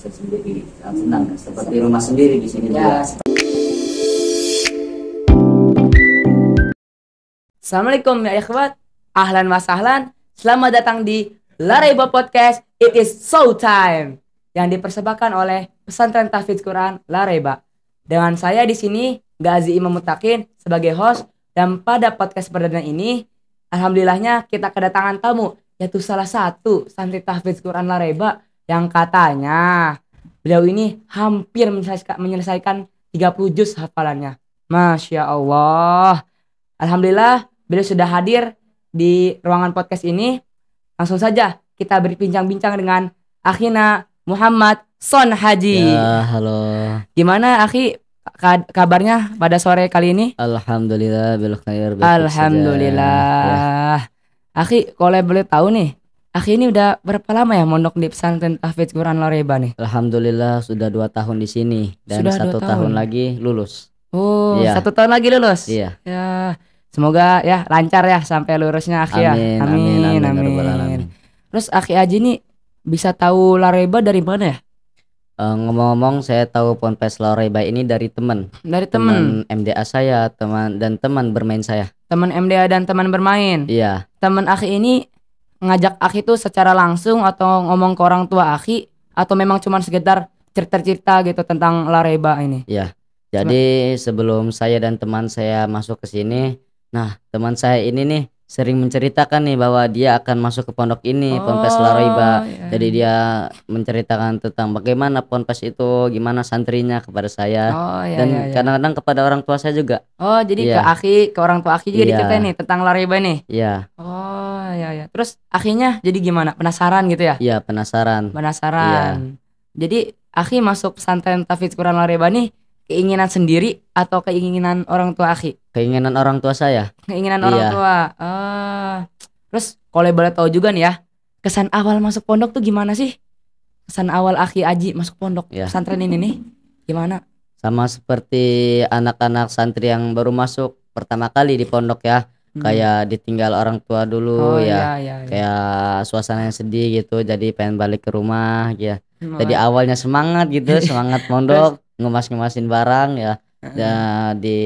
saya sendiri senang seperti rumah sendiri di sini ya. Assalamualaikum ya ikhwat, ahlan wa sahlan. Selamat datang di Larebo Podcast. It is so time yang dipersembahkan oleh Pesantren Tahfidz Quran Laraiba. Dengan saya di sini Gazi Imam Mutakin sebagai host dan pada podcast perdana ini alhamdulillahnya kita kedatangan tamu yaitu salah satu santri tahfidz Quran Laraiba yang katanya beliau ini hampir menyelesaikan, menyelesaikan 30 juz hafalannya. Masya Allah. Alhamdulillah beliau sudah hadir di ruangan podcast ini. Langsung saja kita berbincang-bincang dengan Akhina Muhammad Son Haji. Ya, halo. Gimana Akhi kabarnya pada sore kali ini? Alhamdulillah beliau khair. Alhamdulillah. Ya. Akhi, kalau boleh tahu nih, Akhirnya ini udah berapa lama ya mondok di pesantren Tahfidz Quran Loreba nih? Alhamdulillah sudah dua tahun di sini dan sudah satu tahun. tahun lagi lulus. Oh, ya. satu tahun lagi lulus. Iya. Ya, semoga ya lancar ya sampai lulusnya Akhi ya. Amin, amin, amin. amin, amin. Ya Terus Akhi Aji ini bisa tahu Loreba dari mana ya? Eh, ngomong-ngomong, uh, saya tahu ponpes Loreba ini dari teman. Dari teman. MDA saya, teman dan teman bermain saya. Teman MDA dan teman bermain. Iya. Teman Akhi ini ngajak Aki tuh secara langsung atau ngomong ke orang tua Aki atau memang cuma sekitar cerita-cerita gitu tentang Lareba ini? Iya. Jadi sebelum saya dan teman saya masuk ke sini, nah teman saya ini nih sering menceritakan nih bahwa dia akan masuk ke pondok ini, oh, ponpes Laroiba. Yeah. Jadi dia menceritakan tentang bagaimana ponpes itu, gimana santrinya kepada saya. Oh, yeah, Dan iya, iya. kadang-kadang yeah, yeah. kepada orang tua saya juga. Oh, jadi yeah. ke Aki, ke orang tua Aki juga yeah. diceritain nih tentang Laroiba nih. ya Yeah. Oh, ya yeah, ya. Yeah. Terus akhirnya jadi gimana? Penasaran gitu ya? ya yeah, penasaran. Penasaran. Yeah. Jadi Aki masuk pesantren Tafid Quran Laroiba nih keinginan sendiri atau keinginan orang tua Aki? Keinginan orang tua saya. Keinginan iya. orang tua. Uh, terus kalau boleh tahu juga nih ya, kesan awal masuk pondok tuh gimana sih? Kesan awal Aki Aji masuk pondok yeah. pesantren ini nih gimana? Sama seperti anak-anak santri yang baru masuk pertama kali di pondok ya. Hmm. Kayak ditinggal orang tua dulu oh, ya. Iya, iya, iya. Kayak suasana yang sedih gitu jadi pengen balik ke rumah ya. Jadi awalnya semangat gitu, semangat pondok, ngemas-ngemasin barang ya Ya, di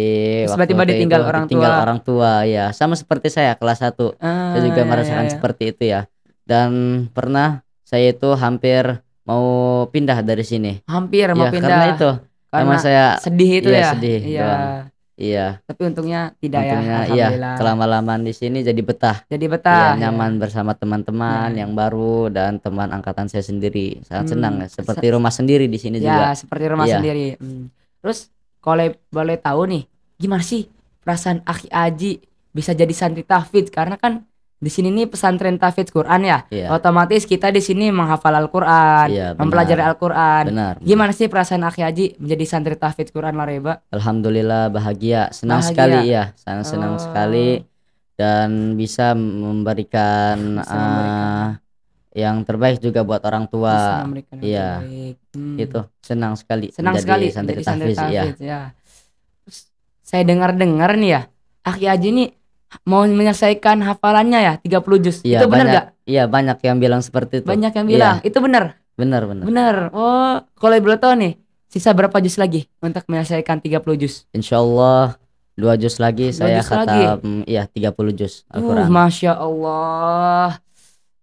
tiba-tiba ditinggal itu, orang ditinggal tua. orang tua ya. Sama seperti saya kelas 1. Ah, saya juga ya, merasakan ya, ya. seperti itu ya. Dan pernah saya itu hampir mau pindah dari sini. Hampir mau ya, pindah. Karena itu. Karena emang saya sedih itu ya, ya. sedih. Iya. Iya. Tapi untungnya tidak ya, untungnya, ya. Iya, kelama-lamaan di sini jadi betah. Jadi betah. Iya, ya, nyaman iya. bersama teman-teman hmm. yang baru dan teman angkatan saya sendiri. Sangat hmm. senang ya, Seperti rumah sendiri di sini ya, juga. Ya, seperti rumah iya. sendiri. Hmm. Terus kalau boleh tahu nih gimana sih perasaan Aki Aji bisa jadi santri tahfidz karena kan di sini nih pesantren tahfidz Quran ya. Iya. Otomatis kita di sini menghafal Al-Qur'an, iya, mempelajari Al-Qur'an. Benar, Gimana sih perasaan Aki Haji menjadi santri tahfidz Quran Lareba? Alhamdulillah bahagia, senang bahagia. sekali ya, senang senang oh. sekali dan bisa memberikan, bisa memberikan. Uh, yang terbaik juga buat orang tua. Iya. Hmm. Itu senang sekali. Senang sekali santri tahfiz, iya. tahfiz ya. ya. saya dengar-dengar nih ya, Aki Aji ini mau menyelesaikan hafalannya ya 30 juz. Ya, itu benar gak? Iya, banyak yang bilang seperti itu. Banyak yang bilang. Ya. Itu benar. Benar, benar. Benar. Oh, kalau ibu tahu nih, sisa berapa juz lagi untuk menyelesaikan 30 juz? Insyaallah dua juz lagi dua saya juz iya tiga puluh jus juz al Uh, Masya Allah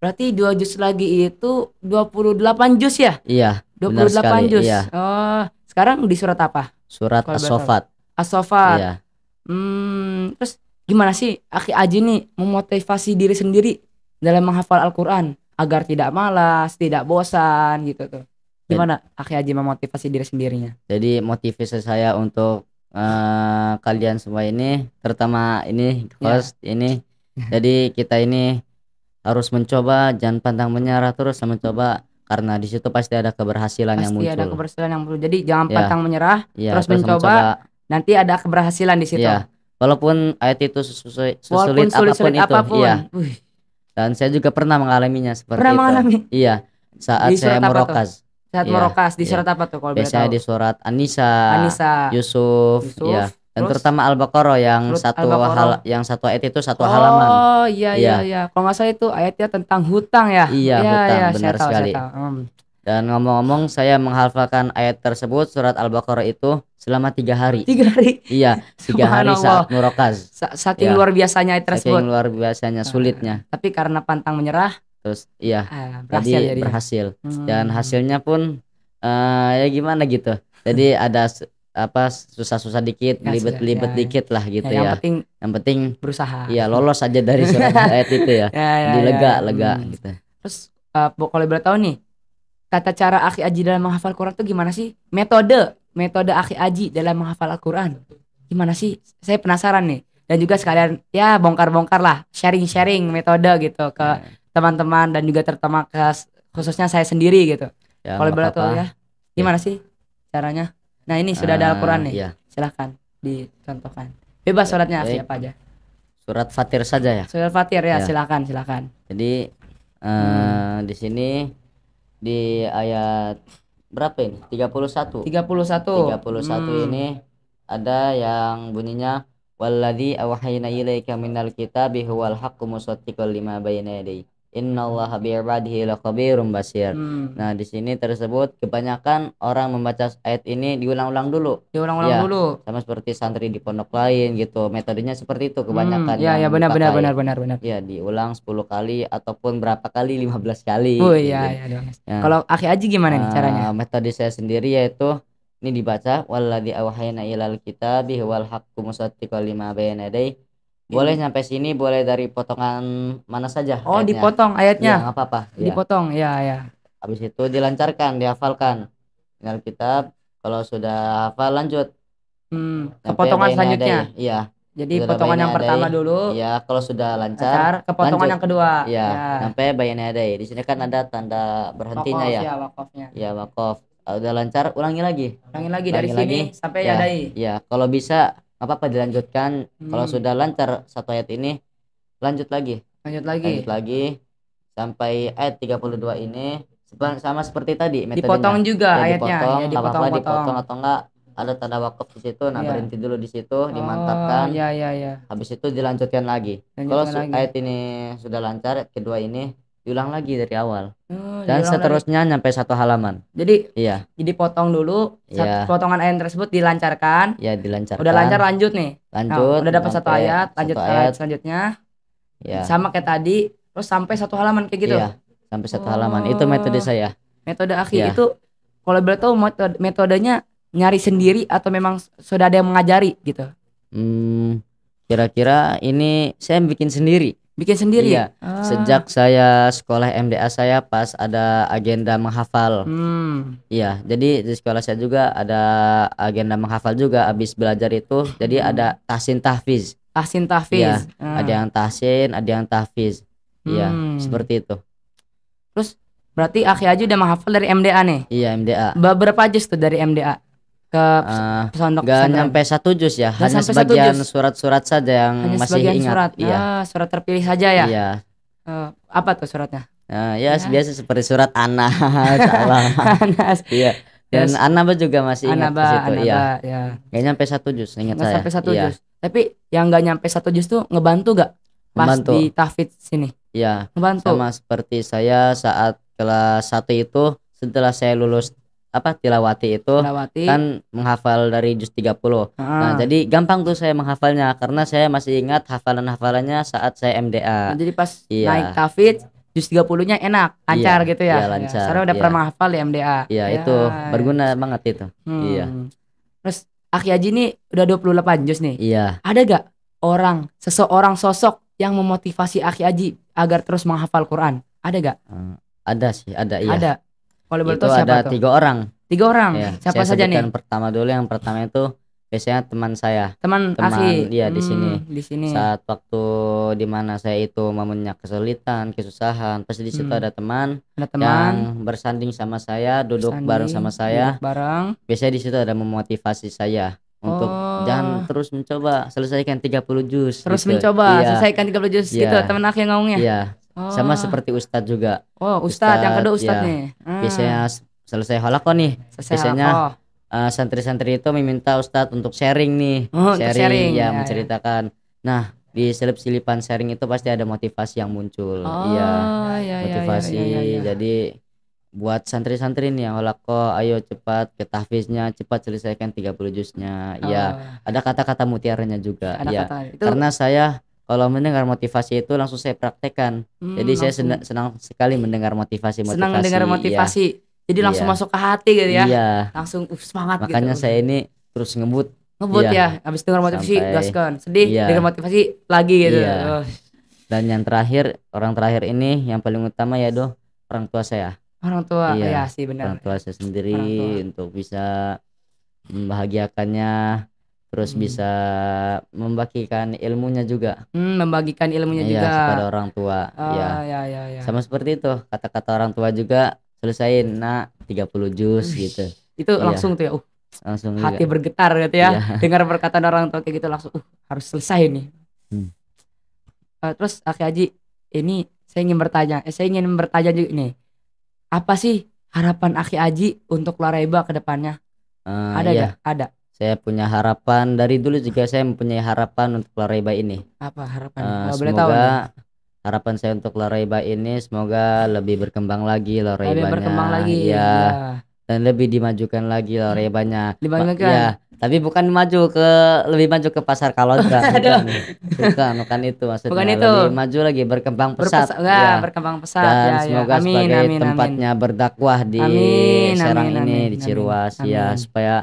Berarti dua jus lagi itu 28 jus ya? Iya. 28 benar jus. Iya. Oh, sekarang di surat apa? Surat Asofat. Asofat. Iya. Hmm, terus gimana sih Aki Aji nih memotivasi diri sendiri dalam menghafal Al-Qur'an agar tidak malas, tidak bosan gitu tuh. Gimana Aki Aji memotivasi diri sendirinya? Jadi motivasi saya untuk uh, kalian semua ini terutama ini iya. host yeah. ini jadi kita ini harus mencoba jangan pantang menyerah terus mencoba karena di situ pasti ada keberhasilan pasti yang muncul. Pasti ada keberhasilan yang muncul. Jadi jangan yeah. pantang menyerah, yeah, iya, terus, mencoba, mencoba, nanti ada keberhasilan di situ. Yeah. Walaupun ayat itu sesulit, Walaupun sulit, apapun sulit itu, apapun. iya. Dan saya juga pernah mengalaminya seperti pernah itu. mengalami. Iya, saat di saya merokas. Saat yeah, merokas di yeah. surat apa tuh kalau Biasanya di surat Anisa, Anisa Yusuf, Yusuf. Iya. Dan Terus, terutama Al-Baqarah yang satu Al hal yang satu ayat itu satu oh, halaman. Oh iya, iya iya iya. Kalau nggak salah itu ayatnya tentang hutang ya. Iya, ya, hutang ya, benar tahu, sekali. Hmm. Dan ngomong-ngomong saya menghafalkan ayat tersebut surat Al-Baqarah itu selama tiga hari. Tiga hari. Iya, tiga hari saat murokaz. Sa saking ya. luar biasanya ayat tersebut. Saking luar biasanya nah, sulitnya. Tapi karena pantang menyerah. Terus iya. eh, berhasil jadi berhasil. Hmm. Dan hasilnya pun uh, ya gimana gitu. Jadi ada apa susah-susah dikit, belibet-belibet ya. dikit lah gitu ya. Yang ya. penting yang penting berusaha. Iya, lolos aja dari surat ayat itu ya. ya, ya, ya. lega, lega hmm. gitu. Terus uh, kalau boleh tahu nih, tata cara akhi aji dalam menghafal Quran tuh gimana sih? Metode, metode akhi aji dalam menghafal Al-Quran. Gimana sih? Saya penasaran nih. Dan juga sekalian ya bongkar-bongkar lah, sharing-sharing metode gitu ke ya. teman-teman dan juga terutama ke khususnya saya sendiri gitu. Ya, kalau boleh tahu ya. Gimana ya. sih caranya? Nah ini sudah ada ah, Al-Quran nih. Iya. Silahkan dicontohkan. Bebas suratnya okay. siapa aja. Surat Fatir saja ya. Surat Fatir ya, ya. silahkan silakan. Jadi uh, hmm. di sini di ayat berapa ini? 31. 31. 31 hmm. ini ada yang bunyinya waladhi awahayna ilaika minal kitabi huwal haqqu musaddiqal lima bayna yadayhi innallaha bi'ibadihi lakhabirun basir. Hmm. Nah, di sini tersebut kebanyakan orang membaca ayat ini diulang-ulang dulu. Diulang-ulang ya, dulu. Sama seperti santri di pondok lain gitu. Metodenya seperti itu kebanyakan. Hmm. Ya, ya benar benar benar benar benar. Iya diulang 10 kali ataupun berapa kali 15 kali. Oh iya, gitu. iya iya. Ya. Kalau Akhi Aji gimana nih caranya? Ah, metode saya sendiri yaitu ini dibaca waladhi awhayna ilal kitabi wal haqqu musaddiqan lima bayna yadayhi boleh sampai sini, boleh dari potongan mana saja. Oh, ayatnya. dipotong ayatnya. Ya, apa-apa. Ya. Dipotong, ya ya. Habis itu dilancarkan, dihafalkan. Dengan kitab kalau sudah hafal lanjut. Hmm, kepotongan selanjutnya. Iya. Jadi Bila potongan yang adai, pertama ya. dulu. ya kalau sudah lancar, lancar kepotongan lanjut. yang kedua. Iya, iya. ya. sampai bayani ada Di sini kan ada tanda berhentinya wakof, ya. Iya, wakofnya. Iya, wakof. Ah, udah lancar, ulangi lagi. Ulangi lagi ulangi dari lagi. sini sampai ya. ada ya kalau bisa apa-apa dilanjutkan. Hmm. Kalau sudah lancar satu ayat ini, lanjut lagi. Lanjut lagi. Lanjut lagi sampai ayat 32 ini sama seperti tadi metodenya. Dipotong juga ya, ayatnya. Dipotong, ya, dipotong, apa -apa potong. dipotong atau enggak ada tanda wakaf di situ, nah ya. berhenti dulu di situ, oh, dimantapkan. Iya, iya, iya. Habis itu dilanjutkan lagi. Kalau ayat ini sudah lancar, kedua ini diulang lagi dari awal oh, dan seterusnya sampai nyampe satu halaman jadi iya jadi potong dulu iya. satu potongan ayat tersebut dilancarkan ya dilancarkan udah lancar lanjut nih lanjut nah, udah dapat satu ayat lanjut satu ayat. ayat selanjutnya ya. sama kayak tadi terus sampai satu halaman kayak gitu iya, sampai satu oh. halaman itu oh. metode saya metode akhir iya. itu kalau boleh tahu metode metodenya nyari sendiri atau memang sudah ada yang mengajari gitu hmm kira-kira ini saya bikin sendiri Bikin sendiri iya. ya? Sejak saya sekolah MDA saya pas ada agenda menghafal. Hmm. Iya, jadi di sekolah saya juga ada agenda menghafal juga habis belajar itu. Jadi ada tahsin tahfiz. Tahsin tahfiz. Iya, hmm. ada yang tahsin, ada yang tahfiz. Iya, hmm. seperti itu. Terus berarti Akhi aja udah menghafal dari MDA nih? Iya, MDA. Berapa aja tuh dari MDA? ke uh, ah, gak nyampe satu juz ya gak hanya sebagian surat-surat saja yang hanya masih ingat surat. iya ah, surat terpilih saja ya iya. Uh, apa tuh suratnya uh, ya, ya biasa seperti surat anak anas iya dan yes. Anaba juga masih ingat Anaba, situ. Iya. Anaba, iya. ya. Gak nyampe satu jus, ingat gak saya. sampai satu iya. jus. Tapi yang gak nyampe satu jus tuh ngebantu gak pas ngebantu. di tahfidz sini? Iya. Ngebantu. Sama seperti saya saat kelas satu itu setelah saya lulus apa tilawati itu tilawati. kan menghafal dari juz 30. Ah. Nah, jadi gampang tuh saya menghafalnya karena saya masih ingat hafalan-hafalannya saat saya MDA. Nah, jadi pas iya. naik tafid juz 30-nya enak, iya, lancar iya, gitu ya. Iya, lancar. Ya, karena udah iya. pernah hafal di ya, MDA. Iya, ya, itu berguna banget itu. Hmm. Iya. Terus Aki Haji ini udah 28 juz nih. Iya. Ada gak orang, seseorang sosok yang memotivasi Aki Haji agar terus menghafal Quran? Ada gak? Hmm, ada sih, ada iya. Ada. Volleyball itu siapa ada tuh? tiga orang. Tiga orang. Ya, siapa saya saja nih? Yang pertama dulu yang pertama itu biasanya teman saya. Teman, teman asli. Iya hmm, di sini. Hmm, di sini. Saat waktu dimana saya itu mempunyai kesulitan, kesusahan, pasti di situ hmm. ada teman. Ada teman yang bersanding sama saya, duduk bersanding, bareng sama saya. Bareng. Biasanya di situ ada memotivasi saya untuk oh. jangan terus mencoba selesaikan 30 jus terus gitu. mencoba iya. selesaikan 30 jus iya. gitu teman aku yang ngomongnya iya sama oh. seperti ustadz juga. Oh, ustadz, ustadz yang kedua ustadz ya, nih. Hmm. Biasanya selesai halako nih. Selesai biasanya eh, santri-santri itu meminta ustadz untuk sharing nih, oh, sharing, sharing ya, ya, ya menceritakan. Nah, di selip silipan sharing itu pasti ada motivasi yang muncul. Oh, iya. Ya, ya, ya motivasi. Ya, ya, ya, ya. Jadi buat santri-santri nih yang holako ayo cepat ke tahfiznya cepat selesaikan 30 juznya iya, oh. ya ada kata-kata mutiaranya juga ada ya kata, itu... karena saya kalau mendengar motivasi itu langsung saya praktekkan. Hmm, Jadi langsung. saya senang, senang sekali mendengar motivasi motivasi. Senang mendengar motivasi. Ya. Jadi iya. langsung iya. masuk ke hati gitu ya. Iya. Langsung uh, semangat gitu. Makanya gitu. saya ini terus ngebut. Ngebut iya. ya. Habis dengar motivasi Sampai, gaskan. Sedih iya. dengar motivasi lagi gitu. Iya. Oh. Dan yang terakhir, orang terakhir ini yang paling utama ya doh orang tua saya. Orang tua. Iya, ya, sih benar. Orang tua saya sendiri tua. untuk bisa membahagiakannya terus hmm. bisa membagikan ilmunya juga hmm, membagikan ilmunya ya, juga kepada orang tua oh, ya. Ya, ya ya sama seperti itu kata-kata orang tua juga selesain nak 30 jus gitu itu ya. langsung tuh ya uh langsung iya. hati juga. bergetar gitu ya, ya. dengar perkataan orang tua kayak gitu langsung uh harus selesai nih hmm. uh, terus Aki Haji ini saya ingin bertanya eh, saya ingin bertanya juga nih apa sih harapan Aki Haji untuk ke depannya uh, ada ya ada saya punya harapan dari dulu juga saya mempunyai harapan untuk Laraiba ini. Apa harapan? Uh, semoga boleh tahu harapan saya untuk Laraiba ini semoga lebih berkembang lagi Larebanya. Lebih berkembang lagi. Ya. ya. Dan lebih dimajukan lagi Larebanya. Dimajukan. Ya, tapi bukan maju ke lebih maju ke pasar kalau bukan, bukan bukan itu maksudnya bukan itu. lebih maju lagi berkembang pesat Berpesa, ya. berkembang pesat dan ya, ya, semoga Amin, sebagai amin, tempatnya amin. berdakwah di amin, Serang amin, ini amin, di Ciruas iya, amin. ya supaya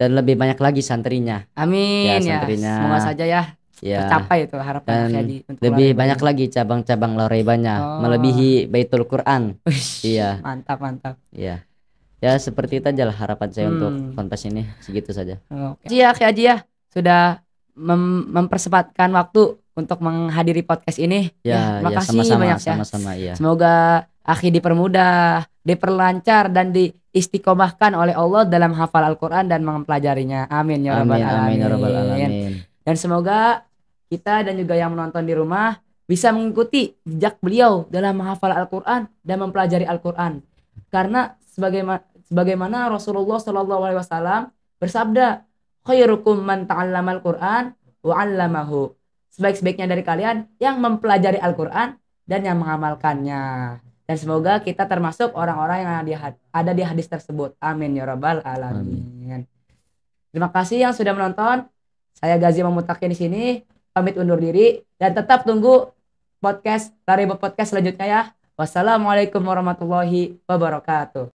dan lebih banyak lagi santrinya. Amin ya. ya. Santrinya. Ya. Semoga saja ya ya. tercapai itu harapan dan untuk lebih banyak lagi cabang-cabang Lorebanya oh. melebihi Baitul Quran. iya. Mantap, mantap. Iya. Ya seperti itu aja lah harapan saya hmm. untuk kontes ini segitu saja. Oke. Okay. Ya, Haji ya sudah mem mempersempatkan waktu untuk menghadiri podcast ini. Ya, ya, terima ya kasih sama -sama, banyak ya. Sama-sama, iya. Semoga akhir dipermudah diperlancar dan diistiqomahkan oleh Allah dalam hafal Al-Quran dan mempelajarinya. Amin ya rabbal alamin. Amin, ya rabbal alamin. Dan semoga kita dan juga yang menonton di rumah bisa mengikuti jejak beliau dalam menghafal Al-Quran dan mempelajari Al-Quran. Karena sebagaimana, sebagaimana Rasulullah Shallallahu Alaihi Wasallam bersabda, khairukum man ta'allamal Quran wa 'allamahu. Sebaik-sebaiknya dari kalian yang mempelajari Al-Quran dan yang mengamalkannya dan semoga kita termasuk orang-orang yang ada di, hadis tersebut. Amin ya rabbal alamin. Terima kasih yang sudah menonton. Saya Gazi Mamutakin di sini pamit undur diri dan tetap tunggu podcast dari Podcast selanjutnya ya. Wassalamualaikum warahmatullahi wabarakatuh.